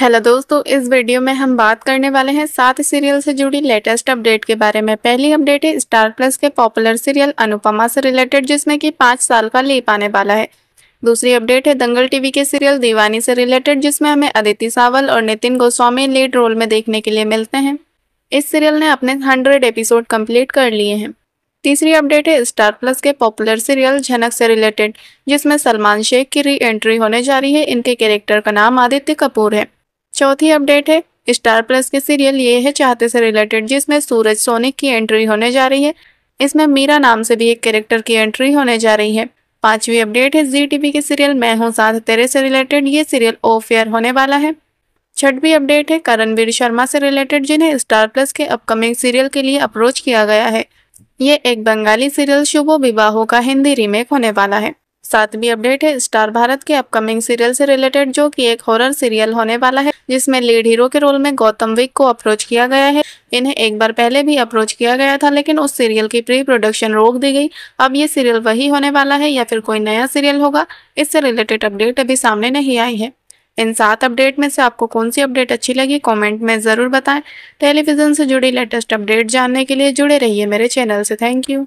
hello दोस्तों इस video में हम बात करने वाले हैं सात सीरियल से जुड़ी लेटेस्ट अपडेट के बारे में पहली अपडेट है स्टार प्लस के पॉपुलर सीरियल अनुपमा से रिलेटेड जिसमें कि पाँच साल का लीप आने वाला है दूसरी अपडेट है दंगल टीवी के सीरियल दीवानी से रिलेटेड जिसमें हमें अदिति सावल और नितिन गोस्वामी लीड रोल में देखने के लिए मिलते हैं इस सीरियल ने अपने हंड्रेड एपिसोड कम्प्लीट कर लिए हैं तीसरी अपडेट है स्टार प्लस के पॉपुलर सीरियल झनक से रिलेटेड जिसमें सलमान शेख की री एंट्री होने जा रही है इनके कैरेक्टर का नाम आदित्य कपूर है चौथी अपडेट है स्टार प्लस के सीरियल ये है चाहते से रिलेटेड जिसमें सूरज सोनिक की एंट्री होने जा रही है इसमें मीरा नाम से भी एक कैरेक्टर की एंट्री होने जा रही है पांचवी अपडेट है जी टीवी के सीरियल मैं हूं साथ तेरे से रिलेटेड ये सीरियल ऑफ एयर होने वाला है छठवीं अपडेट है करणवीर शर्मा से रिलेटेड जिन्हें स्टार प्लस के अपकमिंग सीरियल के लिए अप्रोच किया गया है ये एक बंगाली सीरियल शुभो विवाहों का हिंदी रीमेक होने वाला है सातवीं अपडेट है स्टार भारत के अपकमिंग सीरियल से रिलेटेड जो कि एक हॉरर सीरियल होने वाला है जिसमें लीड हीरो के रोल में गौतम विक को अप्रोच किया गया है इन्हें एक बार पहले भी अप्रोच किया गया था लेकिन उस सीरियल की प्री प्रोडक्शन रोक दी गई अब ये सीरियल वही होने वाला है या फिर कोई नया सीरियल होगा इससे रिलेटेड अपडेट अभी सामने नहीं आई है इन सात अपडेट में से आपको कौन सी अपडेट अच्छी लगी कमेंट में ज़रूर बताएं टेलीविज़न से जुड़ी लेटेस्ट अपडेट जानने के लिए जुड़े रहिए मेरे चैनल से थैंक यू